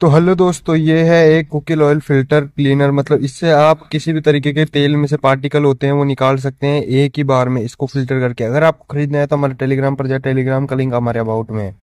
तो हेलो दोस्तों तो ये है एक कुकिल ऑयल फिल्टर क्लीनर मतलब इससे आप किसी भी तरीके के तेल में से पार्टिकल होते हैं वो निकाल सकते हैं एक ही बार में इसको फिल्टर करके अगर आपको खरीदना है तो हमारे टेलीग्राम पर जाए टेलीग्राम का लिंक हमारे अबाउट में